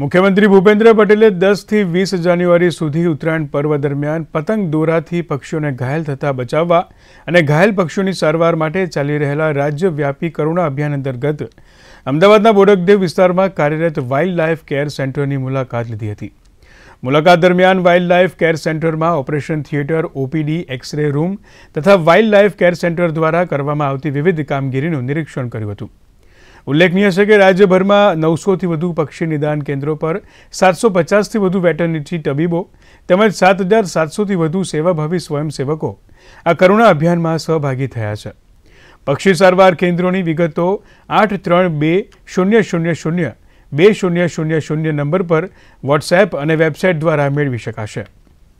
मुख्यमंत्री भूपेंद्र પટેલે 10 થી 20 જાન્યુઆરી સુધી ઉત્તરાયણ પર્વ દરમિયાન પતંગ દોરાથી પક્ષીઓને घायल થતા બચાવવા અને घायल પક્ષીઓની સારવાર માટે ચાલી રહેલા રાજ્યવ્યાપી કરુણા અભિયાન અંતર્ગત અમદાવાદના બોડકદેવ વિસ્તારમાં કાર્યરત વાઇલ્ડ લાઇફ કેર સેન્ટરની મુલાકાત લીધી હતી મુલાકાત દરમિયાન વાઇલ્ડ લાઇફ કેર સેન્ટરમાં operation theatre, OPD, X-ray room તથા વાઇલ્ડ લાઇફ કેર સેન્ટર દ્વારા કરવામાં આવતી વિવિધ કામગીરીનું નિરીક્ષણ કર્યું હતું ઉલ્લેખનીય છે કે રાજ્યભરમાં નવસોથી વધુ પક્ષી નિદાન કેન્દ્રો પર સાતસો પચાસથી વધુ વેટરનિટી તબીબો તેમજ સાત હજાર સાતસોથી વધુ સેવાભાવી સ્વયંસેવકો આ કરુણા અભિયાનમાં સહભાગી થયા છે પક્ષી સારવાર કેન્દ્રોની વિગતો આઠ ત્રણ બે શૂન્ય શૂન્ય શૂન્ય બે શૂન્ય શૂન્ય શૂન્ય નંબર પર વોટ્સએપ અને વેબસાઇટ દ્વારા મેળવી શકાશે